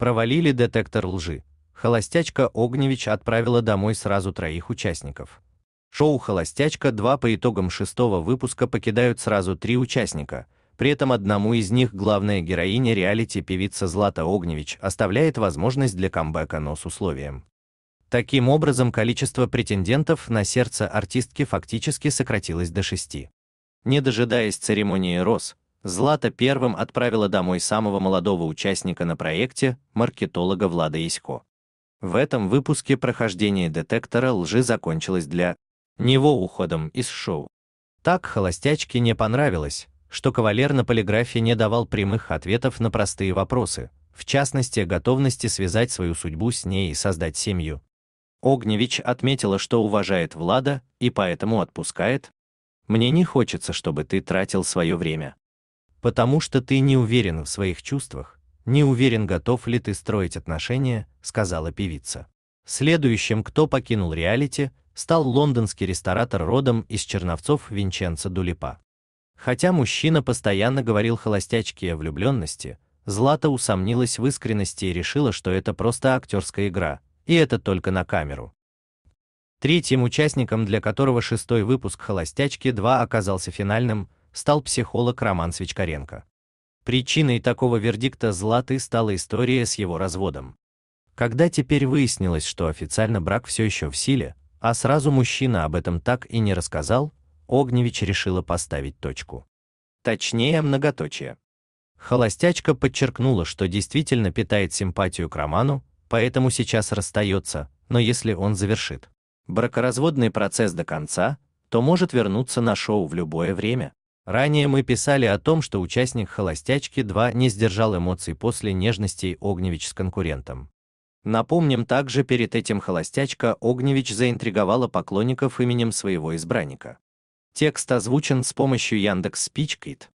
Провалили детектор лжи. Холостячка Огневич отправила домой сразу троих участников. Шоу «Холостячка-2» по итогам шестого выпуска покидают сразу три участника, при этом одному из них главная героиня реалити певица Злата Огневич оставляет возможность для камбэка, но с условием. Таким образом, количество претендентов на сердце артистки фактически сократилось до шести. Не дожидаясь церемонии роз, Злата первым отправила домой самого молодого участника на проекте, маркетолога Влада Ясько. В этом выпуске прохождение детектора лжи закончилось для него уходом из шоу. Так холостячке не понравилось, что кавалер на полиграфе не давал прямых ответов на простые вопросы, в частности готовности связать свою судьбу с ней и создать семью. Огневич отметила, что уважает Влада и поэтому отпускает. «Мне не хочется, чтобы ты тратил свое время потому что ты не уверен в своих чувствах, не уверен, готов ли ты строить отношения, сказала певица. Следующим, кто покинул реалити, стал лондонский ресторатор родом из Черновцов Винченцо Дулипа. Хотя мужчина постоянно говорил холостячке о влюбленности, Злата усомнилась в искренности и решила, что это просто актерская игра, и это только на камеру. Третьим участником, для которого шестой выпуск «Холостячки-2» оказался финальным, стал психолог Роман Свечкаренко. Причиной такого вердикта Златы стала история с его разводом. Когда теперь выяснилось, что официально брак все еще в силе, а сразу мужчина об этом так и не рассказал, Огневич решила поставить точку. Точнее, многоточие. Холостячка подчеркнула, что действительно питает симпатию к Роману, поэтому сейчас расстается, но если он завершит бракоразводный процесс до конца, то может вернуться на шоу в любое время. Ранее мы писали о том, что участник «Холостячки 2» не сдержал эмоций после нежностей Огневич с конкурентом. Напомним также, перед этим «Холостячка» Огневич заинтриговала поклонников именем своего избранника. Текст озвучен с помощью Яндекс Спичкит.